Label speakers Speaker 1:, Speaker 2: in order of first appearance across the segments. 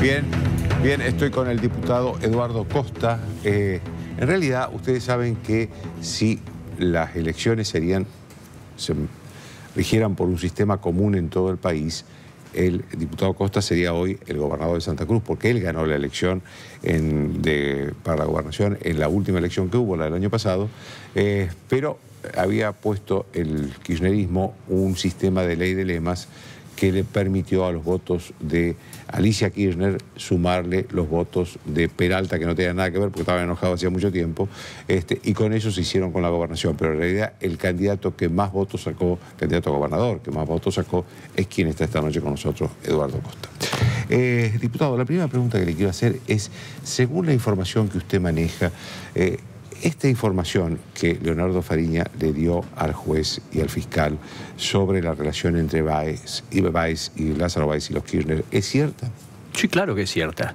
Speaker 1: Bien, bien, estoy con el diputado Eduardo Costa. Eh, en realidad, ustedes saben que si las elecciones serían, se rigieran por un sistema común en todo el país, el diputado Costa sería hoy el gobernador de Santa Cruz, porque él ganó la elección para la gobernación en la última elección que hubo, la del año pasado, eh, pero había puesto el kirchnerismo un sistema de ley de lemas que le permitió a los votos de Alicia Kirchner sumarle los votos de Peralta, que no tenía nada que ver porque estaba enojado hacía mucho tiempo, este, y con eso se hicieron con la gobernación. Pero en realidad el candidato que más votos sacó, candidato a gobernador, que más votos sacó, es quien está esta noche con nosotros, Eduardo Costa. Eh, diputado, la primera pregunta que le quiero hacer es, según la información que usted maneja, eh, esta información que Leonardo Fariña le dio al juez y al fiscal sobre la relación entre Baez y, Baez y Lázaro Baez y los Kirchner es
Speaker 2: cierta. Sí, claro que es cierta.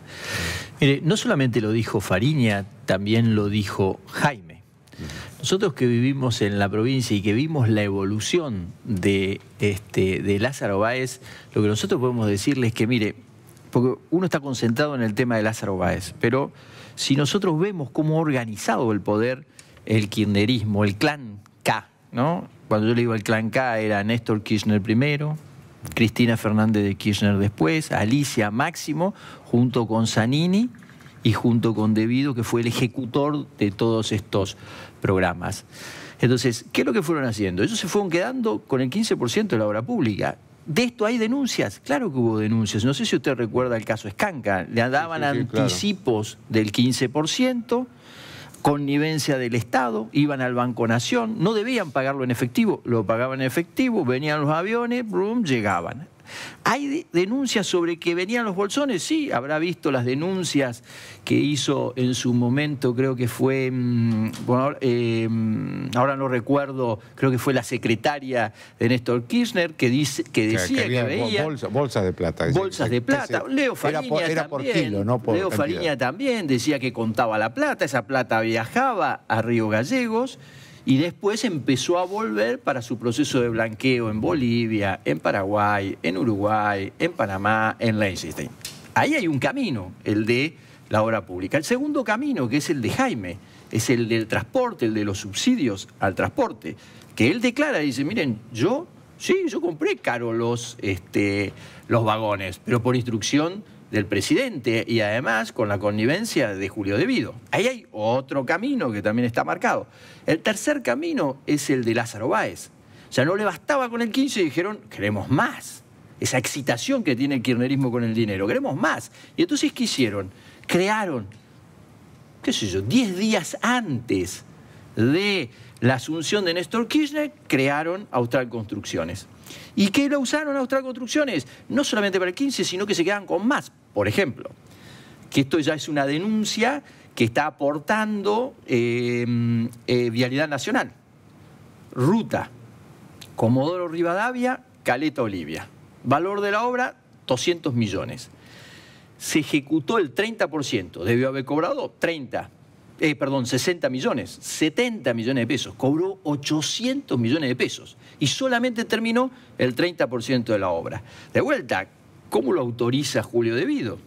Speaker 2: Mire, no solamente lo dijo Fariña, también lo dijo Jaime. Nosotros que vivimos en la provincia y que vimos la evolución de, este, de Lázaro Báez, lo que nosotros podemos decirle es que, mire, porque uno está concentrado en el tema de Lázaro Báez, pero si nosotros vemos cómo ha organizado el poder el kirchnerismo, el clan K, ¿no? Cuando yo le digo el clan K era Néstor Kirchner primero, Cristina Fernández de Kirchner después, Alicia Máximo, junto con Zanini y junto con Devido, que fue el ejecutor de todos estos programas. Entonces, ¿qué es lo que fueron haciendo? Ellos se fueron quedando con el 15% de la obra pública de esto hay denuncias, claro que hubo denuncias. No sé si usted recuerda el caso Escanca, le daban anticipos del 15%, connivencia del Estado, iban al Banco Nación, no debían pagarlo en efectivo, lo pagaban en efectivo, venían los aviones, brum, llegaban. ¿Hay denuncias sobre que venían los bolsones? Sí, habrá visto las denuncias que hizo en su momento, creo que fue, mm, em, ahora no recuerdo, creo que fue la secretaria de Néstor Kirchner, que, dice, que decía que, Bolsa,
Speaker 1: bolsas de plata. Bolsas de plata. Leo Fariña
Speaker 2: también decía que contaba la plata, esa plata viajaba a Río Gallegos y después empezó a volver para su proceso de blanqueo en Bolivia, en Paraguay, en Uruguay, en Panamá, en Liechtenstein. Ahí hay un camino, el de la obra pública. El segundo camino, que es el de Jaime, es el del transporte, el de los subsidios al transporte, que él declara, dice, miren, yo, sí, yo compré caro este, los vagones, pero por instrucción del presidente y además con la connivencia de Julio Vido. Ahí hay otro camino que también está marcado. El tercer camino es el de Lázaro Báez. O sea, no le bastaba con el 15 dijeron, queremos más. Esa excitación que tiene el kirchnerismo con el dinero, queremos más. Y entonces, ¿qué hicieron? Crearon, qué sé yo, 10 días antes de la asunción de Néstor Kirchner, crearon Austral Construcciones. ¿Y qué lo usaron Austral Construcciones? No solamente para el 15, sino que se quedan con más, por ejemplo. Que esto ya es una denuncia que está aportando em, eh, Vialidad Nacional. Ruta, Comodoro Rivadavia, Caleta Olivia. Valor de la obra, 200 millones. Se ejecutó el 30%, debió haber cobrado 30, eh, perdón, 60 millones, 70 millones de pesos, cobró 800 millones de pesos y solamente terminó el 30% de la obra. De vuelta, ¿Cómo lo autoriza Julio Devido?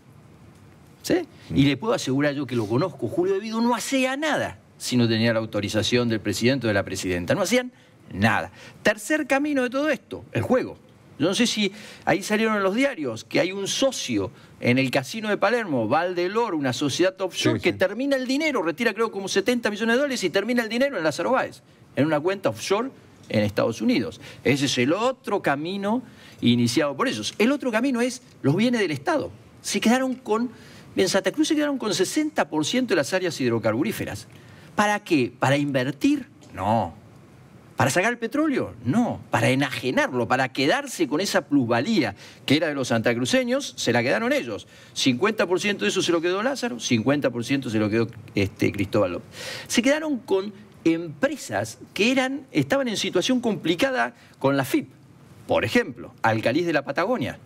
Speaker 2: ¿Sí? Y le puedo asegurar yo que lo conozco. Julio Devido no hacía nada si no tenía la autorización del presidente o de la presidenta. No hacían nada. Tercer camino de todo esto, el juego. Yo no sé si ahí salieron en los diarios que hay un socio en el casino de Palermo, Valdelor, una sociedad offshore, que termina el dinero, retira creo como 70 millones de dólares y termina el dinero en las Báez, en una cuenta offshore en Estados Unidos. Ese es el otro camino iniciado por ellos. El otro camino es los bienes del Estado. Se quedaron con, en Santa Cruz se quedaron con 60% de las áreas hidrocarburíferas. ¿Para qué? ¿Para invertir? No. ¿Para sacar el petróleo? No. Para enajenarlo, para quedarse con esa plusvalía que era de los santacruceños, se la quedaron ellos. 50% de eso se lo quedó Lázaro, 50% se lo quedó este, Cristóbal López. Se quedaron con empresas que eran, estaban en situación complicada con la FIP. Por ejemplo, alcaliz de la Patagonia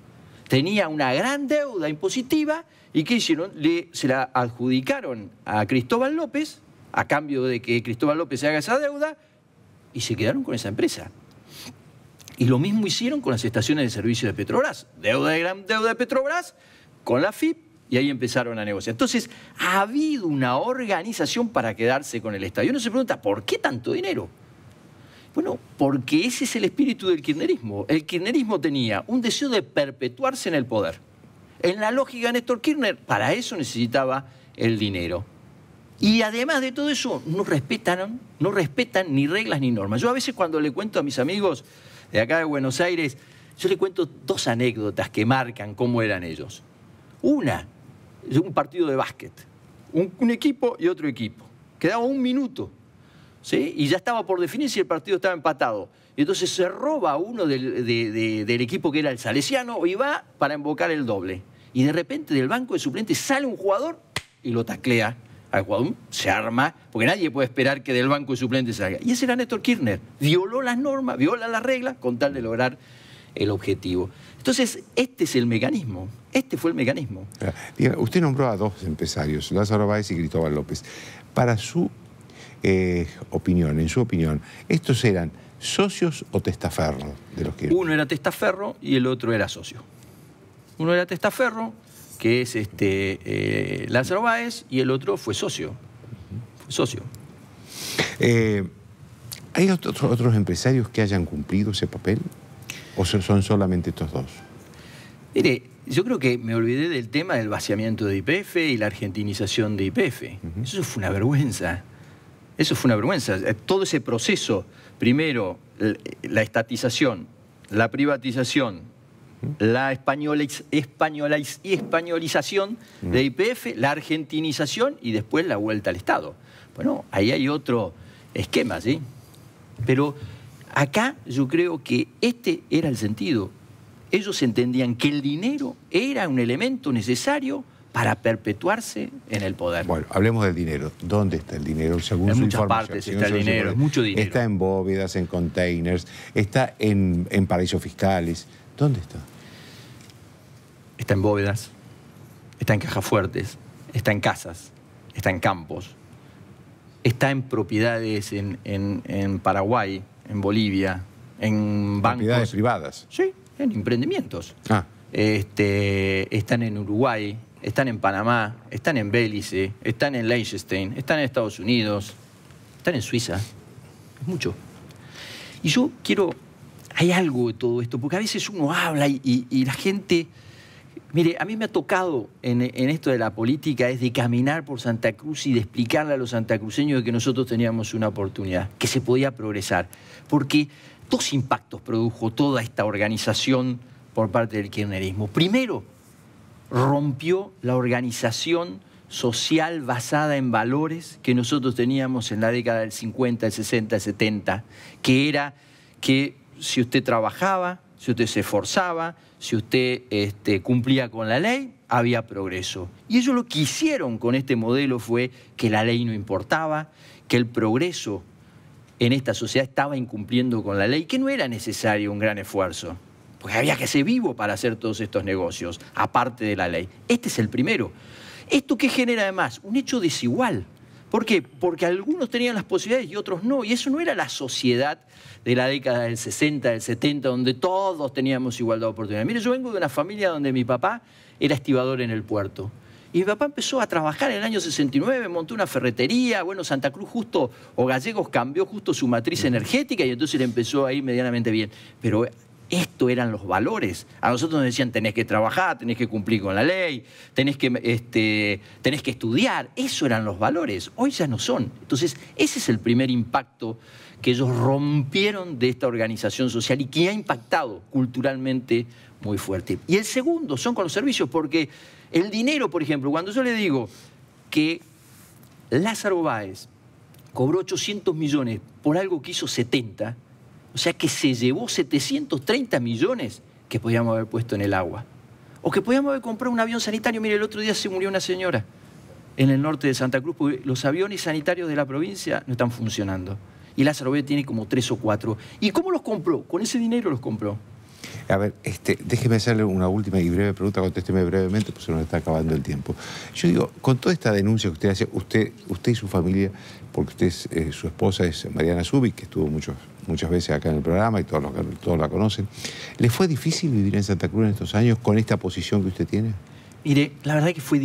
Speaker 2: tenía una gran deuda impositiva y hicieron? Le, se la adjudicaron a Cristóbal López a cambio de que Cristóbal López se haga esa deuda y se quedaron con esa empresa. Y lo mismo hicieron con las estaciones de servicio de Petrobras. Deuda de gran deuda de Petrobras con la FIP y ahí empezaron a negociar. Entonces, ha habido una organización para quedarse con el Estado. Y uno se pregunta, ¿por qué tanto dinero? Bueno, porque ese es el espíritu del kirchnerismo. El kirchnerismo tenía un deseo de perpetuarse en el poder. En la lógica de Néstor Kirchner, para eso necesitaba el dinero. Y además de todo eso, no respetan, no respetan ni reglas ni normas. Yo a veces cuando le cuento a mis amigos de acá de Buenos Aires, yo le cuento dos anécdotas que marcan cómo eran ellos. Una, un partido de básquet. Un, equipo y otro equipo. Quedaba un minuto. ¿sí? Y ya estaba por definir si el partido estaba empatado. Y entonces se roba uno del, del equipo que era el salesiano y va para invocar el doble. Y de repente del banco de suplentes sale un jugador y lo taclea al jugador, se arma, porque nadie puede esperar que del banco de suplentes salga. Y ese era Néstor Kirchner. Violó las normas, viola las reglas con tal de lograr el objetivo. Entonces, este es el mecanismo, este fue el mecanismo.
Speaker 1: Ah, usted nombró a dos empresarios, Lázaro Báez y Cristóbal López. Para su eh, opinión, en su opinión, ¿estos eran socios o
Speaker 2: testaferro de que... Uno era testaferro y el otro era socio. Uno era testaferro, que es este, eh, Lázaro Báez, y el otro fue socio. socio.
Speaker 1: Eh, ¿Hay otros empresarios que hayan cumplido ese papel? ¿O son solamente estos dos?
Speaker 2: Mire, yo creo que me olvidé del tema del vaciamiento de IPF y la argentinización de IPF. Eso fue una vergüenza. Eso fue una vergüenza. Eh, todo ese proceso, primero la estatización, la privatización, la españolización de IPF, la argentinización y después la vuelta al Estado. Bueno, ahí hay otro esquema, ¿sí? Pero Acá yo creo que este era el sentido. Ellos entendían que el dinero era un elemento necesario para perpetuarse en el poder. Bueno, hablemos del dinero. ¿Dónde está
Speaker 1: el dinero? Según en muchas partes está el dinero, mucho dinero. Está en bóvedas, en containers, está
Speaker 2: en, paraísos fiscales. ¿Dónde está? Está en bóvedas, está en cajas fuertes, está en casas, está en campos, está en propiedades en, en Paraguay, en Bolivia, en bancos. Propiedades privadas. Sí, en emprendimientos. Ah. Este, están en Uruguay, están en Panamá, están en Bélice, están en Liechtenstein, están en Estados Unidos, están en Suiza. Es mucho. Y yo quiero. Hay algo de todo esto, porque a veces uno habla y la gente Mire, a mí me ha tocado en, esto de la política es de caminar por Santa Cruz y de explicarle a los santacruceños que nosotros teníamos una oportunidad, que se podía progresar. Porque dos impactos produjo toda esta organización por parte del kirchnerismo. Primero, rompió la organización social basada en valores que nosotros teníamos en la década del 50, el 60, el 70, que era que si usted trabajaba, si usted se esforzaba, si usted este, cumplía con la ley, había progreso. Y ellos lo que hicieron con este modelo fue que la ley no importaba, que el progreso en esta sociedad estaba incumpliendo con la ley, que no era necesario un gran esfuerzo, porque había que ser vivo para hacer todos estos negocios, aparte de la ley. Este es el primero. ¿Esto qué genera además? Un hecho desigual. ¿Por qué? Porque algunos tenían las posibilidades y otros no. Y eso no era la sociedad de la década del 60, del 70, donde todos teníamos igualdad de oportunidades. Mire, yo vengo de una familia donde mi papá era estibador en el puerto. Y mi papá empezó a trabajar en el año 69, montó una ferretería, bueno, Santa Cruz justo, o Gallegos cambió justo su matriz energética y entonces le empezó a ir medianamente bien. Pero esto eran los valores. A nosotros nos decían, tenés que trabajar, tenés que cumplir con la ley, tenés que, este, tenés que estudiar. Eso eran los valores. Hoy ya no son. Entonces, ese es el primer impacto que ellos rompieron de esta organización social y que ha impactado culturalmente muy fuerte. Y el segundo son con los servicios, porque el dinero, por ejemplo, cuando yo le digo que Lázaro Báez cobró 800 millones por algo que hizo 70, o sea que se llevó 730 millones que podíamos haber puesto en el agua. O que podíamos haber comprado un avión sanitario. Mire, el otro día se murió una señora en el norte de Santa Cruz porque los aviones sanitarios de la provincia no están funcionando. Y Lázaro B tiene como tres o cuatro. ¿Y cómo los compró? Con ese dinero los compró.
Speaker 1: A ver, este, déjeme hacerle una última y breve pregunta, contésteme brevemente, porque se nos está acabando el tiempo. Yo digo, con toda esta denuncia que usted hace, usted, usted y su familia, porque usted es, eh, su esposa es Mariana Zubi, que estuvo muchos muchas veces acá en el programa y todos, los, todos la conocen. ¿Le fue difícil vivir en Santa Cruz en estos años con esta posición que usted tiene?
Speaker 2: Mire, la verdad que fue,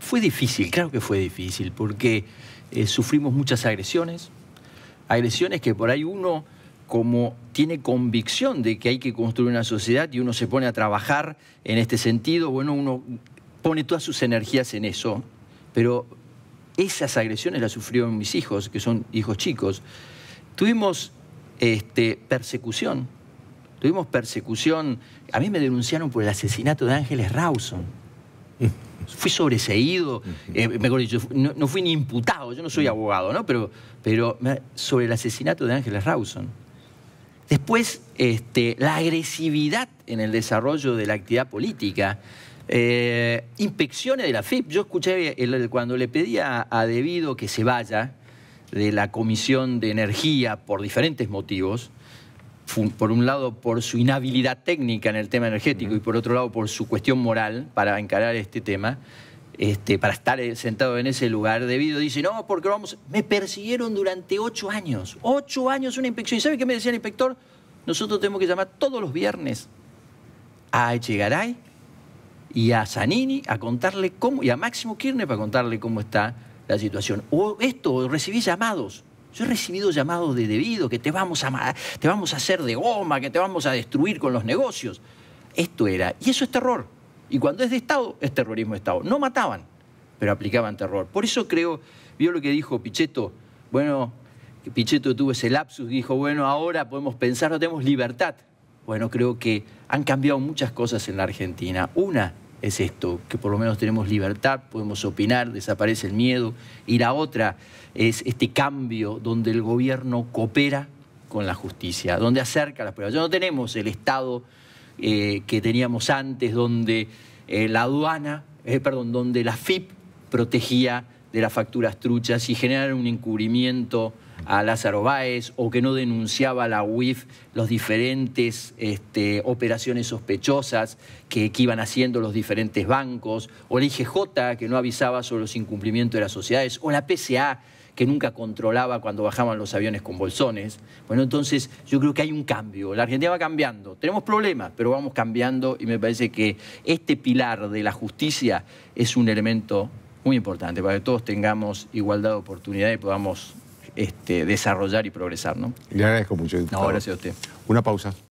Speaker 2: fue difícil, claro que fue difícil, porque eh, sufrimos muchas agresiones, agresiones que por ahí uno como tiene convicción de que hay que construir una sociedad y uno se pone a trabajar en este sentido, bueno, uno pone todas sus energías en eso, pero esas agresiones las sufrieron mis hijos, que son hijos chicos. Tuvimos este, persecución. Tuvimos persecución. A mí me denunciaron por el asesinato de Ángeles Rawson. Fui sobreseído, eh, mejor dicho, no, fui ni imputado, yo no soy abogado, ¿no? Pero, pero sobre el asesinato de Ángeles Rawson. Después, este, la agresividad en el desarrollo de la actividad política. Eh, inspecciones de la FIP. Yo escuché cuando le pedía a, a Debido que se vaya, de la Comisión de Energía por diferentes motivos, por un lado por su inhabilidad técnica en el tema energético y por otro lado por su cuestión moral para encarar este tema, este, para estar sentado en ese lugar debido, dice, no, porque vamos, me persiguieron durante ocho años, ocho años una inspección. ¿Y sabe qué me decía el inspector? Nosotros tenemos que llamar todos los viernes a Echegaray y a Zanini a contarle cómo, y a Máximo Kirchner para contarle cómo está la situación. O esto, recibí llamados. Yo he recibido llamados de debido, que te vamos, a, te vamos a hacer de goma, que te vamos a destruir con los negocios. Esto era, y eso es terror. Y cuando es de Estado, es terrorismo de Estado. No mataban, pero aplicaban terror. Por eso creo, vio lo que dijo Pichetto, bueno, Pichetto tuvo ese lapsus, dijo, bueno, ahora podemos pensar, no tenemos libertad. Bueno, creo que han cambiado muchas cosas en la Argentina. Una, es esto, que por lo menos tenemos libertad, podemos opinar, desaparece el miedo. Y la otra es este cambio donde el gobierno coopera con la justicia, donde acerca las pruebas. Ya no tenemos el Estado eh, que teníamos antes, donde eh, la aduana, eh, perdón, donde la FIP protegía de las facturas truchas y generan un encubrimiento a Lázaro Báez o que no denunciaba a la UIF las diferentes este, operaciones sospechosas que, iban haciendo los diferentes bancos, o la IGJ que no avisaba sobre los incumplimientos de las sociedades, o la PSA que nunca controlaba cuando bajaban los aviones con bolsones. Bueno, entonces yo creo que hay un cambio. La Argentina va cambiando. Tenemos problemas, pero vamos cambiando y me parece que este pilar de la justicia es un elemento muy importante para que todos tengamos igualdad de oportunidad y podamos este, desarrollar y progresar. ¿no?
Speaker 1: Le agradezco mucho. No, gracias a usted. Una pausa.